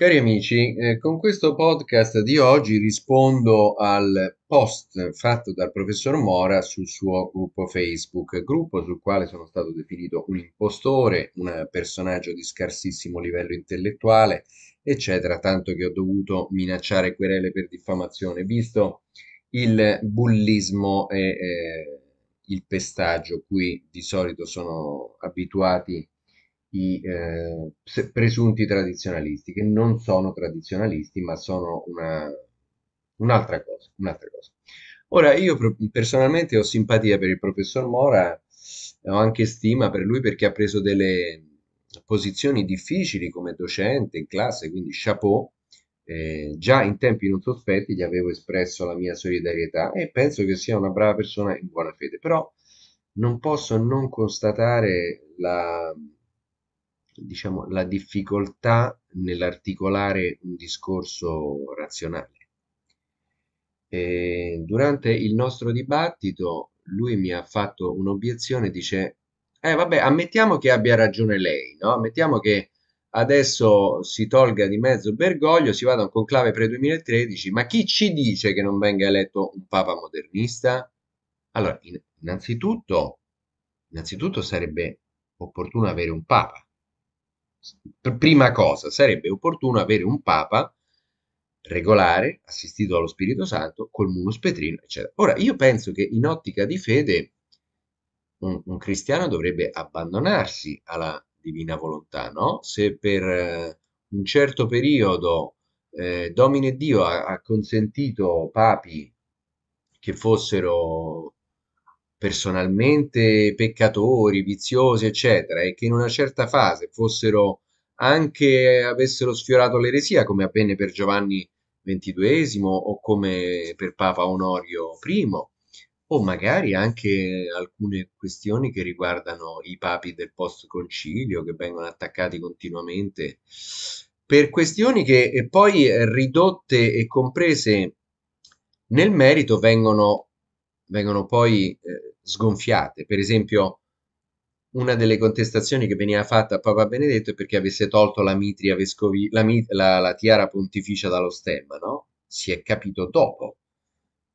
Cari amici, eh, con questo podcast di oggi rispondo al post fatto dal professor Mora sul suo gruppo Facebook, gruppo sul quale sono stato definito un impostore, un personaggio di scarsissimo livello intellettuale, eccetera, tanto che ho dovuto minacciare querele per diffamazione, visto il bullismo e eh, il pestaggio cui di solito sono abituati i eh, presunti tradizionalisti, che non sono tradizionalisti, ma sono un'altra cosa, un cosa, Ora, io personalmente ho simpatia per il professor Mora, ho anche stima per lui perché ha preso delle posizioni difficili come docente in classe, quindi chapeau. Eh, già in tempi non sospetti gli avevo espresso la mia solidarietà e penso che sia una brava persona in buona fede, però non posso non constatare la, diciamo, la difficoltà nell'articolare un discorso razionale. E durante il nostro dibattito lui mi ha fatto un'obiezione, dice, eh vabbè, ammettiamo che abbia ragione lei, no? ammettiamo che adesso si tolga di mezzo Bergoglio, si vada a un conclave pre-2013, ma chi ci dice che non venga eletto un papa modernista? Allora, innanzitutto, innanzitutto sarebbe opportuno avere un papa, prima cosa sarebbe opportuno avere un Papa regolare, assistito allo Spirito Santo, col mulo Petrino, eccetera. Ora, io penso che in ottica di fede un, un cristiano dovrebbe abbandonarsi alla divina volontà, no? Se per eh, un certo periodo eh, Domine Dio ha, ha consentito papi che fossero personalmente peccatori, viziosi, eccetera, e che in una certa fase fossero anche avessero sfiorato l'eresia, come avvenne per Giovanni XXII o come per Papa Onorio I, o magari anche alcune questioni che riguardano i papi del post-concilio che vengono attaccati continuamente per questioni che eh, poi eh, ridotte e comprese nel merito vengono, vengono poi eh, sgonfiate. Per esempio, una delle contestazioni che veniva fatta a Papa Benedetto è perché avesse tolto la mitria vescovi, la, la, la tiara pontificia dallo stemma, no? Si è capito dopo,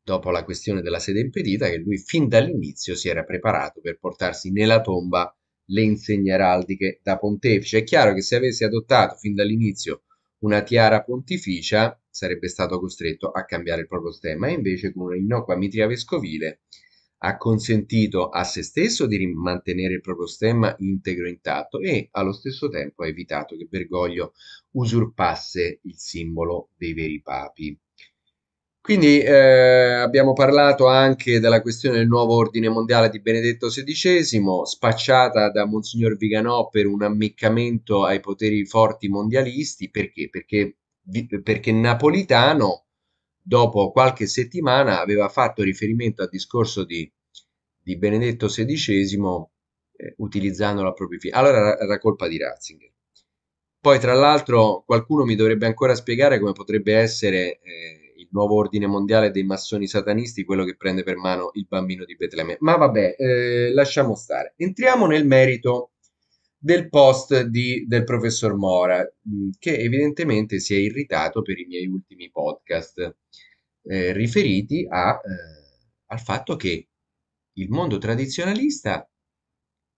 dopo la questione della sede impedita, che lui fin dall'inizio si era preparato per portarsi nella tomba le insegne araldiche da pontefice. È chiaro che se avesse adottato fin dall'inizio una tiara pontificia sarebbe stato costretto a cambiare il proprio stemma e invece con una innocua mitria vescovile ha consentito a se stesso di mantenere il proprio stemma integro intatto e allo stesso tempo ha evitato che Bergoglio usurpasse il simbolo dei veri papi. Quindi eh, abbiamo parlato anche della questione del nuovo ordine mondiale di Benedetto XVI, spacciata da Monsignor Viganò per un ammiccamento ai poteri forti mondialisti, perché? Perché, perché Napolitano dopo qualche settimana aveva fatto riferimento al discorso di, di Benedetto XVI eh, utilizzando la propria figlia. Allora era colpa di Ratzinger. Poi, tra l'altro, qualcuno mi dovrebbe ancora spiegare come potrebbe essere eh, il nuovo ordine mondiale dei massoni satanisti, quello che prende per mano il bambino di Betlemme. Ma vabbè, eh, lasciamo stare. Entriamo nel merito del post di, del professor Mora, mm, che evidentemente si è irritato per i miei ultimi podcast, eh, riferiti a, eh, al fatto che il mondo tradizionalista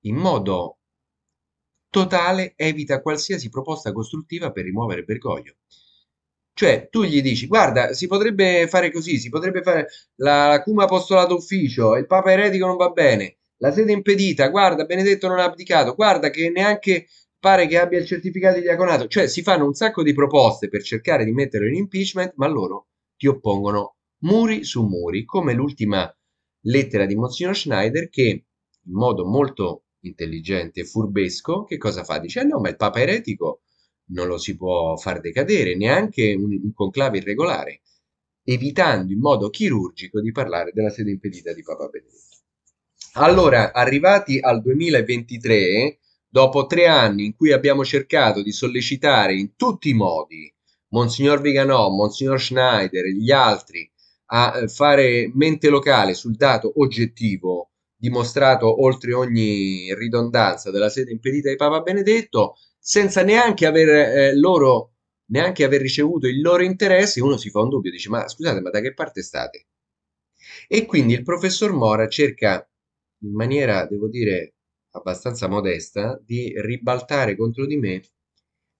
in modo totale evita qualsiasi proposta costruttiva per rimuovere Bergoglio. Cioè, tu gli dici, guarda, si potrebbe fare così, si potrebbe fare la, la cum apostolato ufficio, il papa eretico non va bene, la sede impedita, guarda Benedetto non ha abdicato, guarda che neanche pare che abbia il certificato di diaconato, cioè si fanno un sacco di proposte per cercare di metterlo in impeachment, ma loro ti oppongono muri su muri, come l'ultima lettera di Monsignor Schneider che in modo molto intelligente e furbesco che cosa fa? Dice eh no, ma il Papa eretico non lo si può far decadere, neanche un, un conclave irregolare, evitando in modo chirurgico di parlare della sede impedita di Papa Benedetto. Allora, arrivati al 2023, dopo tre anni in cui abbiamo cercato di sollecitare in tutti i modi Monsignor Viganò, Monsignor Schneider e gli altri a eh, fare mente locale sul dato oggettivo dimostrato oltre ogni ridondanza della sede impedita di Papa Benedetto, senza neanche aver, eh, loro, neanche aver ricevuto il loro interesse, uno si fa un dubbio, dice ma scusate, ma da che parte state? E quindi il professor Mora cerca in maniera, devo dire, abbastanza modesta, di ribaltare contro di me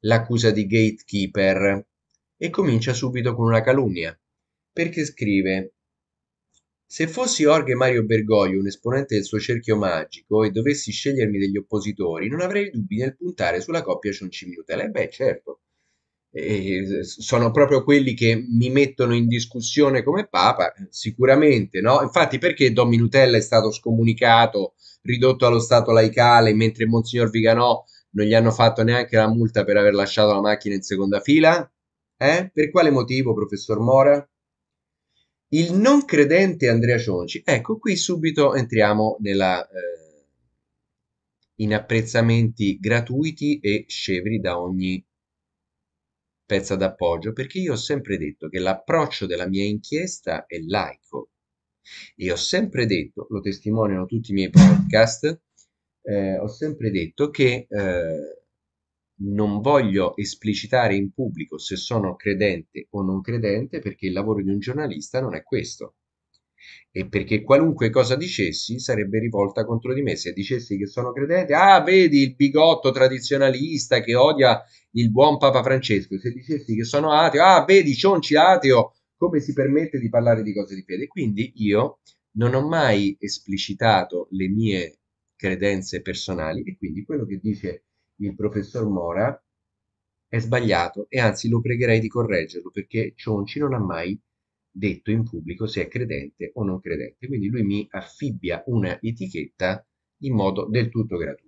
l'accusa di gatekeeper e comincia subito con una calunnia, perché scrive se fossi Orge Mario Bergoglio, un esponente del suo cerchio magico, e dovessi scegliermi degli oppositori, non avrei dubbi nel puntare sulla coppia Cionci Minutela. E eh beh, certo, sono proprio quelli che mi mettono in discussione come Papa, sicuramente, no? Infatti perché Don Minutella è stato scomunicato, ridotto allo stato laicale, mentre Monsignor Viganò non gli hanno fatto neanche la multa per aver lasciato la macchina in seconda fila? Eh? Per quale motivo, professor Mora? Il non credente Andrea Cionci. Ecco, qui subito entriamo nella, eh, in apprezzamenti gratuiti e scevri da ogni pezza d'appoggio perché io ho sempre detto che l'approccio della mia inchiesta è laico e ho sempre detto, lo testimoniano tutti i miei podcast, eh, ho sempre detto che eh, non voglio esplicitare in pubblico se sono credente o non credente perché il lavoro di un giornalista non è questo e perché qualunque cosa dicessi sarebbe rivolta contro di me. Se dicessi che sono credente, ah, vedi il bigotto tradizionalista che odia il buon Papa Francesco. Se dicessi che sono ateo, ah, vedi Cionci ateo, come si permette di parlare di cose di fede. Quindi io non ho mai esplicitato le mie credenze personali e quindi quello che dice il professor Mora è sbagliato e anzi lo pregherei di correggerlo perché Cionci non ha mai detto in pubblico se è credente o non credente. Quindi lui mi affibbia una etichetta in modo del tutto gratuito.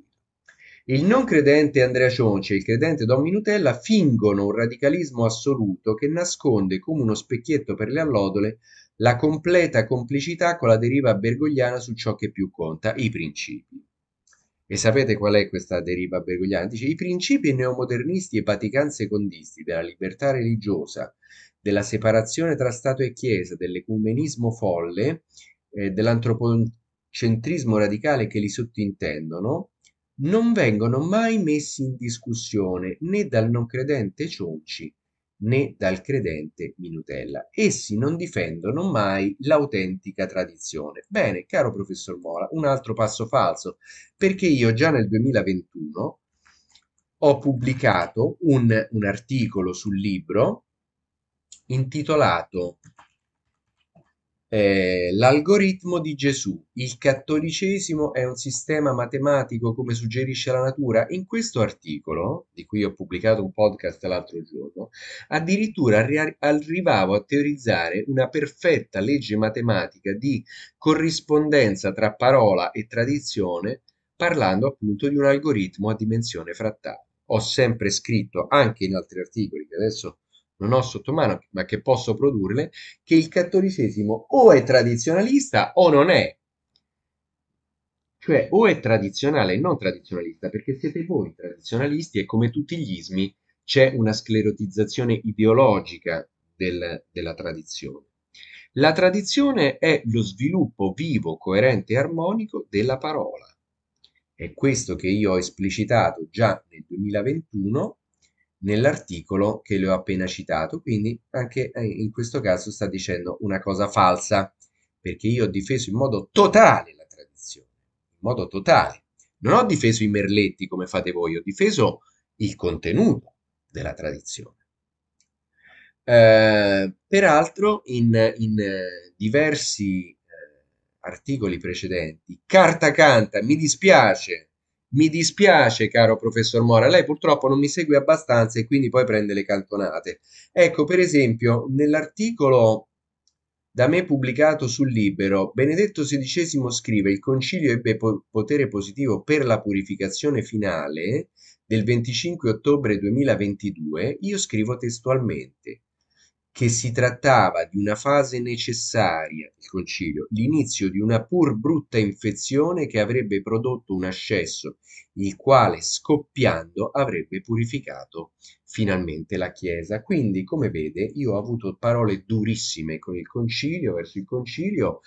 Il non credente Andrea Cionci e il credente Don Minutella fingono un radicalismo assoluto che nasconde come uno specchietto per le allodole la completa complicità con la deriva bergogliana su ciò che più conta, i principi. E sapete qual è questa deriva bergogliana? Dice i principi neomodernisti e vatican-secondisti della libertà religiosa, della separazione tra Stato e Chiesa, dell'ecumenismo folle, eh, dell'antropocentrismo radicale che li sottintendono, non vengono mai messi in discussione né dal non credente Cionci né dal credente Minutella. Essi non difendono mai l'autentica tradizione. Bene, caro professor Mola, un altro passo falso, perché io già nel 2021 ho pubblicato un, un articolo sul libro intitolato eh, l'algoritmo di Gesù. Il cattolicesimo è un sistema matematico come suggerisce la natura. In questo articolo, di cui ho pubblicato un podcast l'altro giorno, addirittura arrivavo a teorizzare una perfetta legge matematica di corrispondenza tra parola e tradizione, parlando appunto di un algoritmo a dimensione frattale. Ho sempre scritto, anche in altri articoli che adesso non ho sotto mano, ma che posso produrle, che il cattolicesimo o è tradizionalista o non è. Cioè o è tradizionale e non tradizionalista, perché siete voi tradizionalisti e come tutti gli ismi c'è una sclerotizzazione ideologica del, della tradizione. La tradizione è lo sviluppo vivo, coerente e armonico della parola. È questo che io ho esplicitato già nel 2021 nell'articolo che le ho appena citato, quindi anche eh, in questo caso sta dicendo una cosa falsa, perché io ho difeso in modo totale la tradizione, in modo totale. Non ho difeso i merletti come fate voi, ho difeso il contenuto della tradizione. Eh, peraltro in, in eh, diversi eh, articoli precedenti, carta canta, mi dispiace, mi dispiace, caro professor Mora, lei purtroppo non mi segue abbastanza e quindi poi prende le cantonate. Ecco, per esempio, nell'articolo da me pubblicato sul Libero, Benedetto XVI scrive il concilio ebbe po- potere positivo per la purificazione finale del 25 ottobre 2022, io scrivo testualmente che si trattava di una fase necessaria, il concilio, l'inizio di una pur brutta infezione che avrebbe prodotto un ascesso, il quale scoppiando avrebbe purificato finalmente la Chiesa. Quindi, come vede, io ho avuto parole durissime con il concilio, verso il concilio,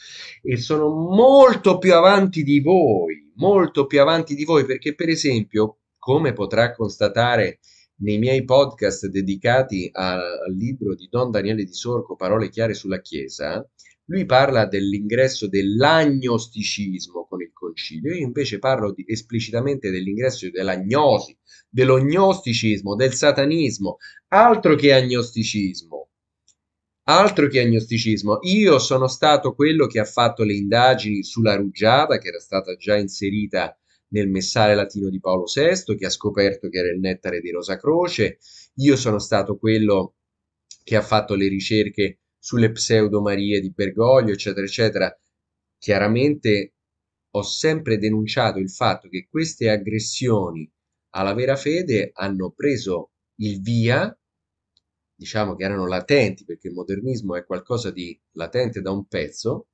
e sono molto più avanti di voi, molto più avanti di voi, perché per esempio, come potrà constatare nei miei podcast dedicati al, libro di Don Daniele Di Sorco, Parole chiare sulla Chiesa, lui parla dell'ingresso dell'agnosticismo con il concilio, io invece parlo di, esplicitamente dell'ingresso dell'agnosi, dell'ognosticismo, del satanismo, altro che agnosticismo. Altro che agnosticismo, io sono stato quello che ha fatto le indagini sulla rugiada, che era stata già inserita nel messale latino di Paolo VI, che ha scoperto che era il nettare di Rosa Croce. Io sono stato quello che ha fatto le ricerche sulle pseudomarie di Bergoglio, eccetera, eccetera. Chiaramente ho sempre denunciato il fatto che queste aggressioni alla vera fede hanno preso il via, diciamo che erano latenti, perché il modernismo è qualcosa di latente da un pezzo,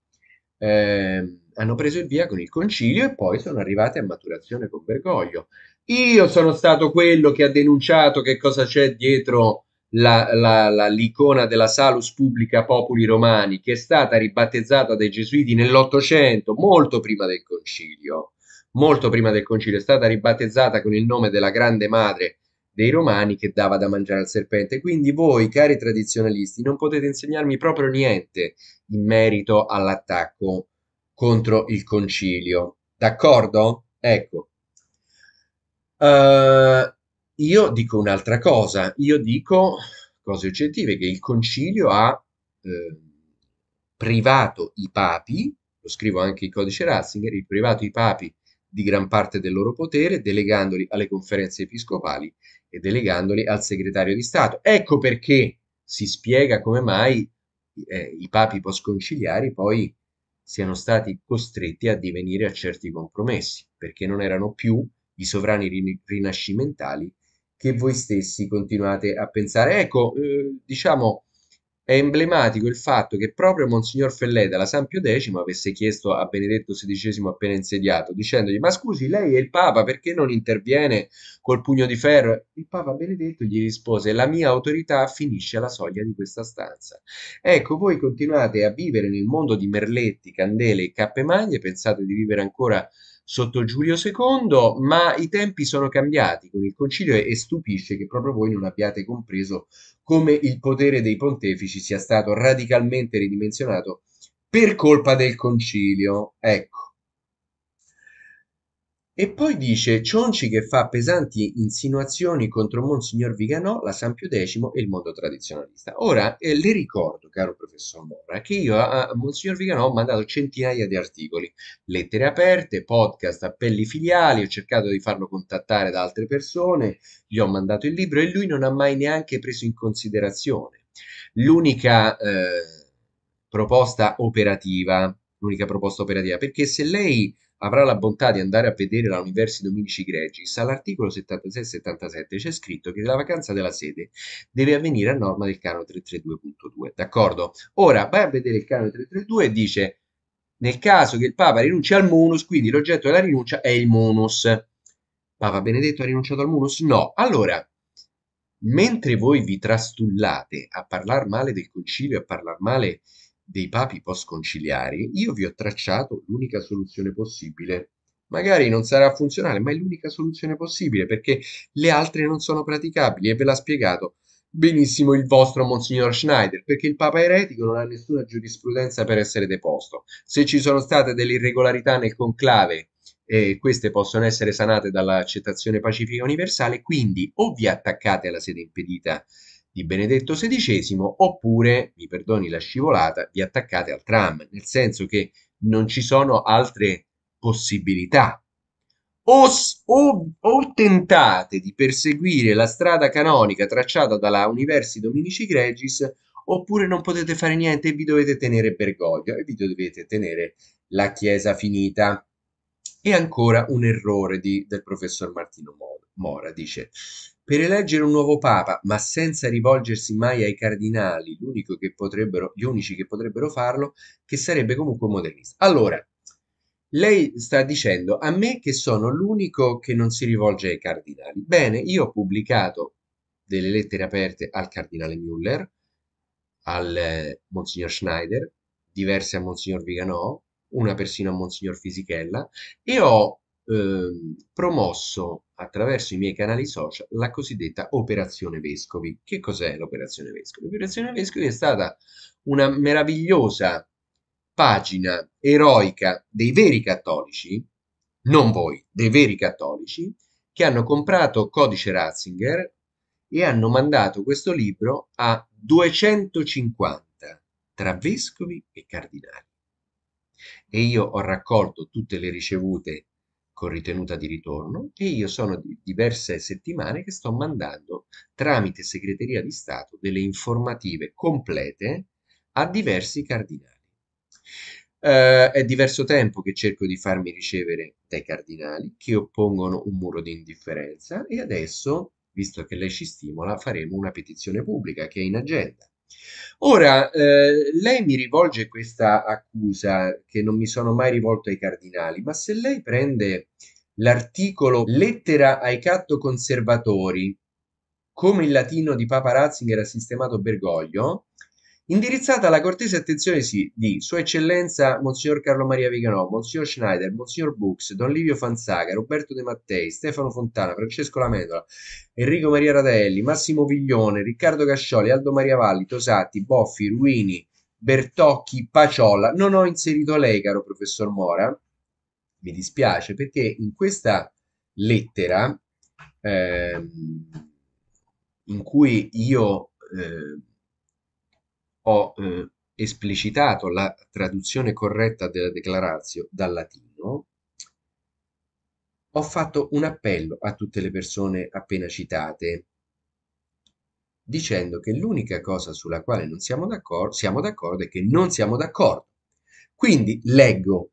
eh, hanno preso il via con il concilio e poi sono arrivate a maturazione con Bergoglio. Io sono stato quello che ha denunciato che cosa c'è dietro la, la, la, l'icona della Salus Pubblica Populi Romani, che è stata ribattezzata dai Gesuiti nell'Ottocento, molto prima del concilio. Molto prima del concilio, è stata ribattezzata con il nome della Grande Madre dei romani che dava da mangiare al serpente. Quindi voi, cari tradizionalisti, non potete insegnarmi proprio niente in merito all'attacco contro il concilio. D'accordo? Ecco. Uh, io dico un'altra cosa, io dico cose oggettive, che il concilio ha eh, privato i papi, lo scrivo anche in codice Ratzinger, il privato i papi di gran parte del loro potere, delegandoli alle conferenze episcopali e delegandoli al segretario di Stato. Ecco perché si spiega come mai eh, i papi postconciliari poi siano stati costretti a divenire a certi compromessi, perché non erano più i sovrani rin- rinascimentali che voi stessi continuate a pensare. Ecco, eh, diciamo, è emblematico il fatto che proprio Monsignor Fellè dalla San Pio X avesse chiesto a Benedetto XVI appena insediato, dicendogli: Ma scusi, lei è il Papa, perché non interviene col pugno di ferro? Il Papa Benedetto gli rispose: La mia autorità finisce alla soglia di questa stanza. Ecco, voi continuate a vivere nel mondo di merletti, candele e cappemaglie, pensate di vivere ancora sotto Giulio II, ma i tempi sono cambiati con il concilio e stupisce che proprio voi non abbiate compreso come il potere dei pontefici sia stato radicalmente ridimensionato per colpa del concilio. Ecco. E poi dice Cionci che fa pesanti insinuazioni contro Monsignor Viganò, la San Pio X e il mondo tradizionalista. Ora, eh, le ricordo, caro professor Mora, che io a, a Monsignor Viganò ho mandato centinaia di articoli, lettere aperte, podcast, appelli filiali, ho cercato di farlo contattare da altre persone, gli ho mandato il libro e lui non ha mai neanche preso in considerazione. L'unica eh, proposta operativa, l'unica proposta operativa, perché se lei avrà la bontà di andare a vedere la Universi Dominici Gregis, all'articolo 76-77 c'è scritto che la vacanza della sede deve avvenire a norma del canone 332.2, d'accordo? Ora vai a vedere il canone 332 e dice nel caso che il Papa rinunci al munus, quindi l'oggetto della rinuncia è il munus. Papa Benedetto ha rinunciato al munus? No. Allora, mentre voi vi trastullate a parlare male del concilio, a parlare male dei papi postconciliari, io vi ho tracciato l'unica soluzione possibile. Magari non sarà funzionale, ma è l'unica soluzione possibile perché le altre non sono praticabili e ve l'ha spiegato benissimo il vostro Monsignor Schneider, perché il Papa eretico non ha nessuna giurisprudenza per essere deposto. Se ci sono state delle irregolarità nel conclave, eh, queste possono essere sanate dall'accettazione pacifica universale, quindi o vi attaccate alla sede impedita di Benedetto XVI, oppure, mi perdoni la scivolata, vi attaccate al tram, nel senso che non ci sono altre possibilità. O, o, o tentate di perseguire la strada canonica tracciata dalla Universi Dominici Gregis, oppure non potete fare niente e vi dovete tenere Bergoglio e vi dovete tenere la Chiesa finita. E ancora un errore di, del professor Martino Mora, dice per eleggere un nuovo papa, ma senza rivolgersi mai ai cardinali, gli unici che potrebbero farlo, che sarebbe comunque modernista. Allora, lei sta dicendo a me che sono l'unico che non si rivolge ai cardinali. Bene, io ho pubblicato delle lettere aperte al cardinale Müller, al eh, Monsignor Schneider, diverse a Monsignor Viganò, una persino a Monsignor Fisichella, e ho eh, promosso attraverso i miei canali social la cosiddetta Operazione Vescovi. Che cos'è l'Operazione Vescovi? L'Operazione Vescovi è stata una meravigliosa pagina eroica dei veri cattolici, non voi, dei veri cattolici, che hanno comprato Codice Ratzinger e hanno mandato questo libro a 250 tra vescovi e cardinali. E io ho raccolto tutte le ricevute con ritenuta di ritorno e io sono diverse settimane che sto mandando tramite segreteria di Stato delle informative complete a diversi cardinali. Uh, è diverso tempo che cerco di farmi ricevere dai cardinali che oppongono un muro di indifferenza e adesso, visto che lei ci stimola, faremo una petizione pubblica che è in agenda. Ora, eh, lei mi rivolge questa accusa che non mi sono mai rivolto ai cardinali, ma se lei prende l'articolo Lettera ai catto conservatori, come il latino di Papa Ratzinger ha sistemato Bergoglio, Indirizzata alla cortese attenzione di Sua Eccellenza Monsignor Carlo Maria Viganò, Monsignor Schneider, Monsignor Bux, Don Livio Fanzaga, Roberto De Mattei, Stefano Fontana, Francesco Lamendola, Enrico Maria Radelli, Massimo Viglione, Riccardo Cascioli, Aldo Maria Valli, Tosatti, Boffi, Ruini, Bertocchi, Paciolla. Non ho inserito lei, caro professor Mora, mi dispiace, perché in questa lettera ehm, in cui io... Eh, ho eh, esplicitato la traduzione corretta della declarazio dal latino, ho fatto un appello a tutte le persone appena citate, dicendo che l'unica cosa sulla quale non siamo d'accordo, siamo d'accordo è che non siamo d'accordo. Quindi leggo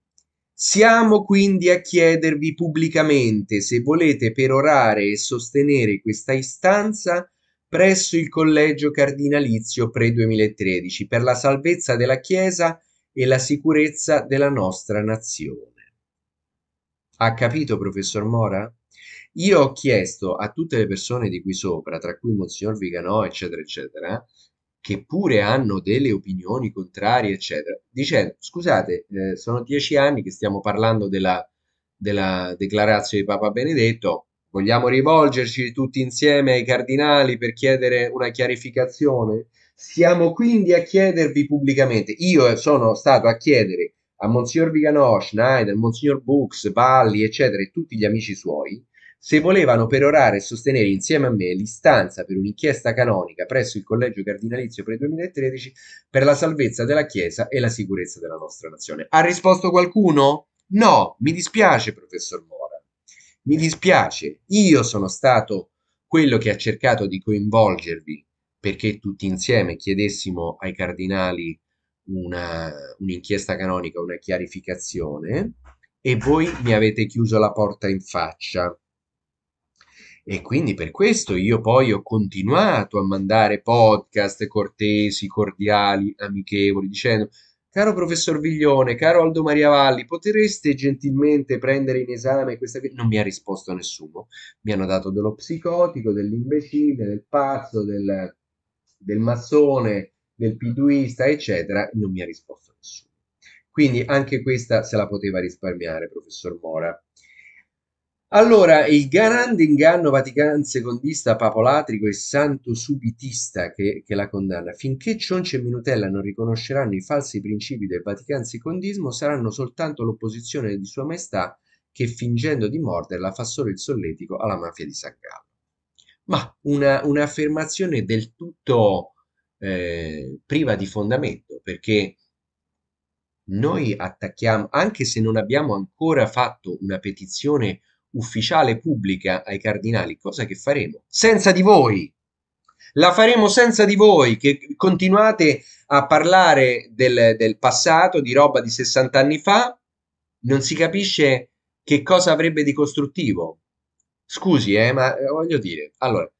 siamo quindi a chiedervi pubblicamente se volete perorare e sostenere questa istanza presso il collegio cardinalizio pre-2013 per la salvezza della Chiesa e la sicurezza della nostra nazione. Ha capito, professor Mora? Io ho chiesto a tutte le persone di qui sopra, tra cui Monsignor Viganò, eccetera, eccetera, che pure hanno delle opinioni contrarie, eccetera, dicendo, scusate, eh, sono dieci anni che stiamo parlando della, della declarazione di Papa Benedetto, Vogliamo rivolgerci tutti insieme ai cardinali per chiedere una chiarificazione? Siamo quindi a chiedervi pubblicamente. Io sono stato a chiedere a Monsignor Viganò, Schneider, Monsignor Bux, Valli, eccetera, e tutti gli amici suoi, se volevano perorare e sostenere insieme a me l'istanza per un'inchiesta canonica presso il Collegio Cardinalizio per il 2013 per la salvezza della Chiesa e la sicurezza della nostra nazione. Ha risposto qualcuno? No, mi dispiace, professor Mo. Mi dispiace, io sono stato quello che ha cercato di coinvolgervi perché tutti insieme chiedessimo ai cardinali una, un'inchiesta canonica, una chiarificazione, e voi mi avete chiuso la porta in faccia. E quindi per questo io poi ho continuato a mandare podcast cortesi, cordiali, amichevoli, dicendo Caro professor Viglione, caro Aldo Maria Valli, potreste gentilmente prendere in esame questa... Non mi ha risposto nessuno. Mi hanno dato dello psicotico, dell'imbecille, del pazzo, del, del massone, del piduista, eccetera. Non mi ha risposto nessuno. Quindi anche questa se la poteva risparmiare, professor Mora. Allora, il grande inganno vaticano secondista, papolatrico e santo subitista che, che la condanna, finché Cionce e Minutella non riconosceranno i falsi principi del vaticano secondismo, saranno soltanto l'opposizione di Sua Maestà che fingendo di morderla fa solo il solletico alla mafia di San Gallo. Ma una, un'affermazione del tutto eh, priva di fondamento, perché noi attacchiamo, anche se non abbiamo ancora fatto una petizione ufficiale pubblica ai cardinali, cosa che faremo senza di voi. La faremo senza di voi, che continuate a parlare del, del passato, di roba di 60 anni fa, non si capisce che cosa avrebbe di costruttivo. Scusi, eh, ma eh, voglio dire, allora,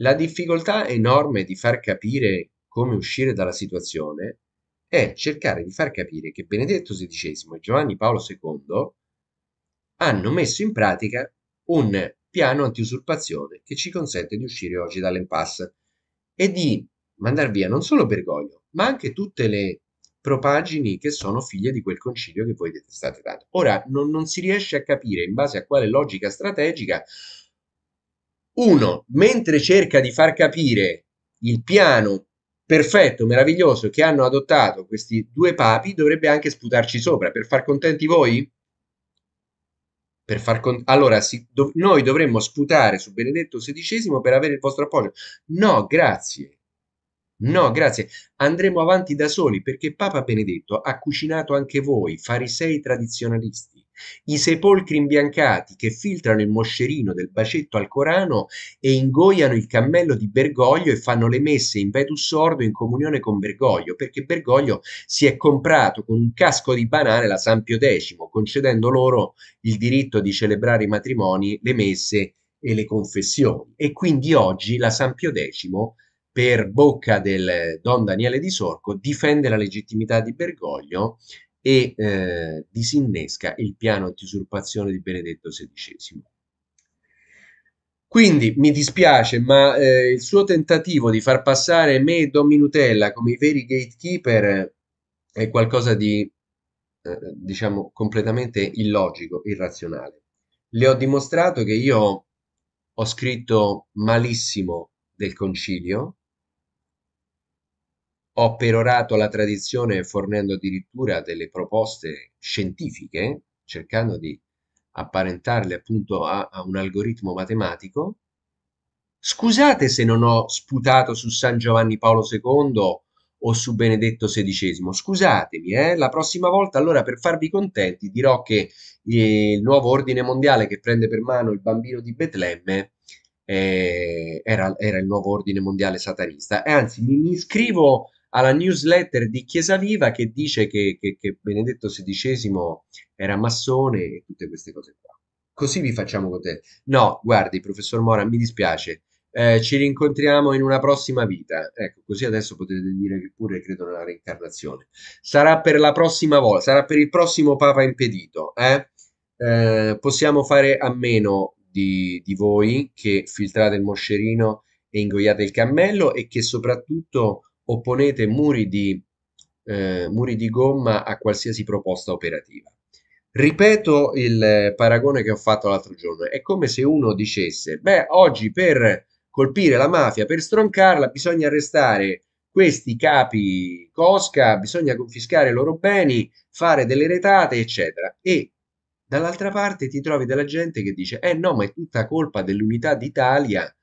la difficoltà enorme di far capire come uscire dalla situazione è cercare di far capire che Benedetto XVI e Giovanni Paolo II hanno messo in pratica un piano anti-usurpazione che ci consente di uscire oggi dall'impasse e di mandare via non solo Bergoglio, ma anche tutte le propagini che sono figlie di quel concilio che voi state tanto. Ora, non, non si riesce a capire in base a quale logica strategica uno, mentre cerca di far capire il piano perfetto, meraviglioso che hanno adottato questi due papi, dovrebbe anche sputarci sopra per far contenti voi? per far con- allora si, do- noi dovremmo sputare su Benedetto XVI per avere il vostro appoggio. No, grazie. No, grazie. Andremo avanti da soli perché Papa Benedetto ha cucinato anche voi, farisei tradizionalisti i sepolcri imbiancati che filtrano il moscerino del bacetto al Corano e ingoiano il cammello di Bergoglio e fanno le messe in vetus sordo in comunione con Bergoglio, perché Bergoglio si è comprato con un casco di banane la San Pio X, concedendo loro il diritto di celebrare i matrimoni, le messe e le confessioni. E quindi oggi la San Pio X per bocca del Don Daniele Di Sorco, difende la legittimità di Bergoglio e eh, disinnesca il piano di usurpazione di Benedetto XVI. Quindi mi dispiace, ma eh, il suo tentativo di far passare me e Dominutella come i veri gatekeeper eh, è qualcosa di, eh, diciamo, completamente illogico, irrazionale. Le ho dimostrato che io ho scritto malissimo del concilio, ho perorato la tradizione fornendo addirittura delle proposte scientifiche, cercando di apparentarle appunto a, a un algoritmo matematico. Scusate se non ho sputato su San Giovanni Paolo II o su Benedetto XVI. Scusatemi, eh? la prossima volta allora per farvi contenti dirò che il nuovo ordine mondiale che prende per mano il bambino di Betlemme eh, era, era, il nuovo ordine mondiale satanista. E anzi, mi, mi iscrivo alla newsletter di Chiesa Viva che dice che, che, che Benedetto XVI era massone e tutte queste cose qua. Così vi facciamo contenti. No, guardi, professor Mora, mi dispiace. Eh, ci rincontriamo in una prossima vita. Ecco, così adesso potete dire che pure credo nella reincarnazione. Sarà per la prossima volta, sarà per il prossimo Papa impedito. Eh? Eh, possiamo fare a meno di, di, voi che filtrate il moscerino e ingoiate il cammello e che soprattutto opponete muri di, eh, muri di gomma a qualsiasi proposta operativa. Ripeto il paragone che ho fatto l'altro giorno, è come se uno dicesse, beh, oggi per colpire la mafia, per stroncarla bisogna arrestare questi capi cosca, bisogna confiscare i loro beni, fare delle retate, eccetera. E dall'altra parte ti trovi della gente che dice, eh no, ma è tutta colpa dell'unità d'Italia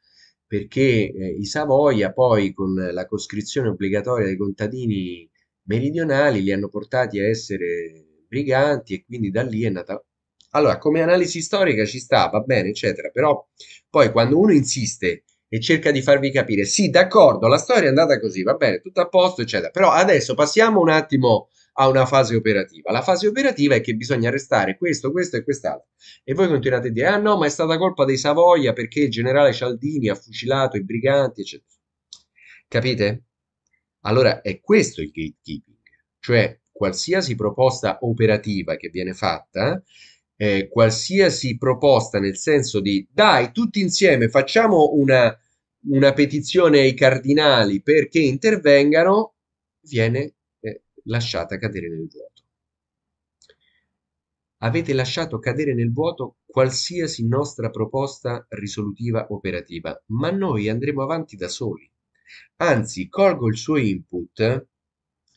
perché eh, i Savoia poi con la coscrizione obbligatoria dei contadini meridionali li hanno portati a essere briganti e quindi da lì è nata... Allora, come analisi storica ci sta, va bene, eccetera, però poi quando uno insiste e cerca di farvi capire, sì, d'accordo, la storia è andata così, va bene, tutto a posto, eccetera, però adesso passiamo un attimo a una fase operativa. La fase operativa è che bisogna arrestare questo, questo e quest'altro. E voi continuate a dire, ah no, ma è stata colpa dei Savoia perché il generale Cialdini ha fucilato i briganti, eccetera. Capite? Allora è questo il gatekeeping, cioè qualsiasi proposta operativa che viene fatta, eh, eh, qualsiasi proposta nel senso di dai, tutti insieme facciamo una, una petizione ai cardinali perché intervengano, viene lasciata cadere nel vuoto. Avete lasciato cadere nel vuoto qualsiasi nostra proposta risolutiva operativa, ma noi andremo avanti da soli. Anzi, colgo il suo input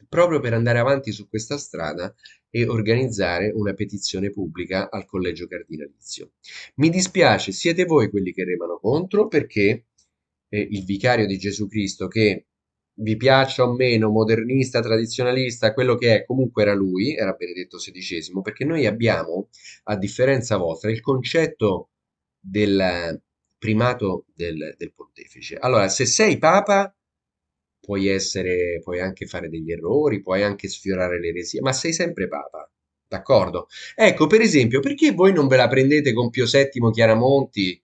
proprio per andare avanti su questa strada e organizzare una petizione pubblica al collegio cardinalizio. Mi dispiace, siete voi quelli che remano contro perché eh, il vicario di Gesù Cristo che vi piaccia o meno, modernista, tradizionalista, quello che è, comunque era lui, era Benedetto XVI, perché noi abbiamo, a differenza vostra, il concetto del primato del, del pontefice. Allora, se sei papa, puoi essere, puoi anche fare degli errori, puoi anche sfiorare l'eresia, ma sei sempre papa. D'accordo? Ecco, per esempio, perché voi non ve la prendete con Pio VII Chiaramonti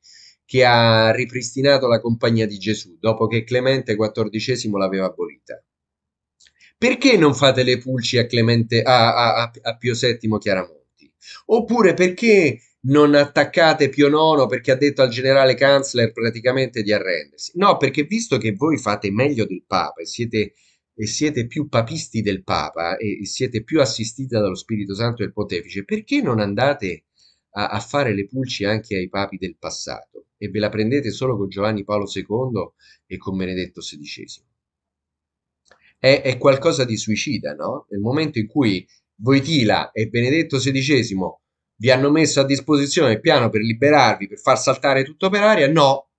che ha ripristinato la Compagnia di Gesù dopo che Clemente XIV l'aveva abolita. Perché non fate le pulci a, Clemente, a, a, a Pio VII Chiaramonti? Oppure perché non attaccate Pio IX perché ha detto al generale Kanzler praticamente di arrendersi? No, perché visto che voi fate meglio del Papa e siete e siete più papisti del Papa e siete più assistiti dallo Spirito Santo e del Pontefice, perché non andate a, a fare le pulci anche ai papi del passato e ve la prendete solo con Giovanni Paolo II e con Benedetto XVI. È, è qualcosa di suicida, no? Nel momento in cui Voitila e Benedetto XVI vi hanno messo a disposizione il piano per liberarvi, per far saltare tutto per aria, no,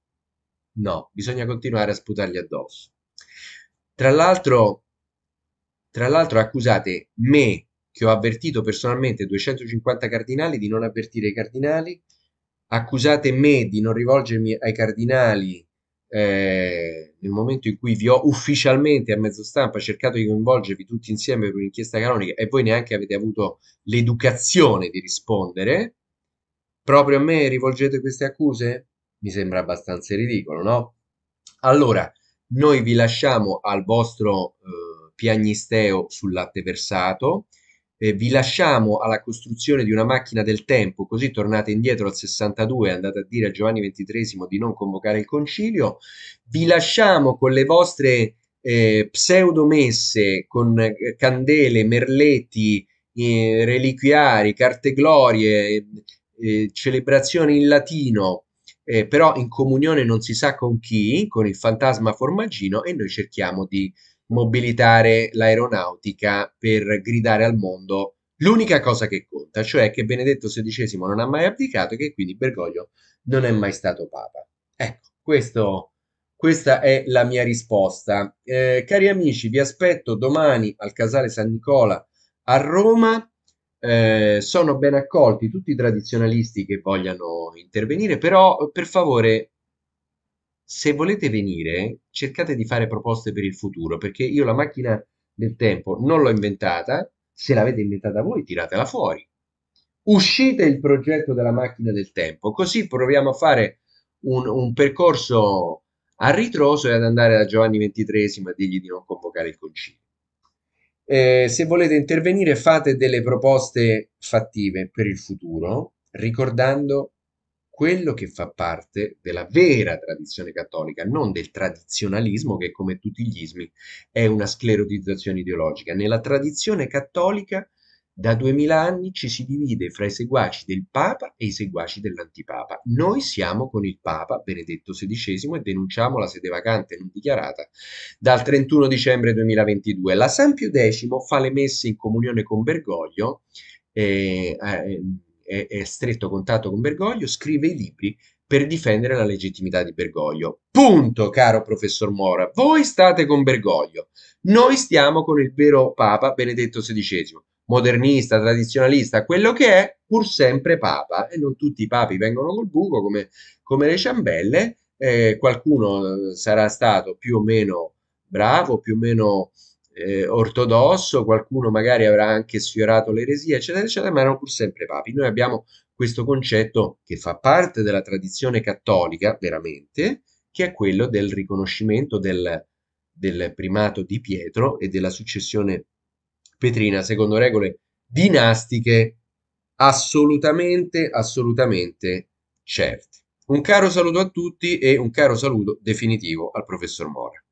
no, bisogna continuare a sputargli addosso. Tra l'altro, tra l'altro accusate me che ho avvertito personalmente 250 cardinali di non avvertire i cardinali, accusate me di non rivolgermi ai cardinali eh, nel momento in cui vi ho ufficialmente a mezzo stampa cercato di coinvolgervi tutti insieme per un'inchiesta canonica e voi neanche avete avuto l'educazione di rispondere, proprio a me rivolgete queste accuse? Mi sembra abbastanza ridicolo, no? Allora, noi vi lasciamo al vostro eh, piagnisteo sul latte versato. Eh, vi lasciamo alla costruzione di una macchina del tempo, così tornate indietro al 62 e andate a dire a Giovanni XXIII di non convocare il concilio, vi lasciamo con le vostre eh, pseudomesse, con eh, candele, merletti, eh, reliquiari, carte glorie, eh, celebrazioni in latino, però in comunione non si sa con chi, con il fantasma formaggino e noi cerchiamo di mobilitare l'aeronautica per gridare al mondo l'unica cosa che conta, cioè che Benedetto XVI non ha mai abdicato e che quindi Bergoglio non è mai stato papa. Ecco, questo, questa è la mia risposta. Eh, cari amici, vi aspetto domani al Casale San Nicola a Roma. Eh, sono ben accolti tutti i tradizionalisti che vogliano intervenire, però per favore se volete venire, cercate di fare proposte per il futuro, perché io la macchina del tempo non l'ho inventata, se l'avete inventata voi tiratela fuori. Uscite il progetto della macchina del tempo, così proviamo a fare un, un percorso a ritroso e ad andare da Giovanni XXIII a dirgli di non convocare il concilio. Eh, se volete intervenire fate delle proposte fattive per il futuro, ricordando quello che fa parte della vera tradizione cattolica, non del tradizionalismo che come tutti gli ismi è una sclerotizzazione ideologica. Nella tradizione cattolica da duemila anni ci si divide fra i seguaci del Papa e i seguaci dell'antipapa. Noi siamo con il Papa Benedetto XVI e denunciamo la sede vacante non dichiarata dal 31 dicembre 2022. La San Pio X fa le messe in comunione con Bergoglio. Eh, eh, è, è stretto contatto con Bergoglio, scrive i libri per difendere la legittimità di Bergoglio. Punto, caro professor Mora. Voi state con Bergoglio. Noi stiamo con il vero Papa Benedetto XVI, modernista, tradizionalista, quello che è, pur sempre Papa. E non tutti i papi vengono col buco come, come le ciambelle. Eh, qualcuno eh, sarà stato più o meno bravo, più o meno eh, ortodosso, qualcuno magari avrà anche sfiorato l'eresia, eccetera, eccetera, ma erano pur sempre papi. Noi abbiamo questo concetto che fa parte della tradizione cattolica, veramente, che è quello del riconoscimento del, del primato di Pietro e della successione petrina secondo regole dinastiche assolutamente, assolutamente certe. Un caro saluto a tutti e un caro saluto definitivo al professor Mora.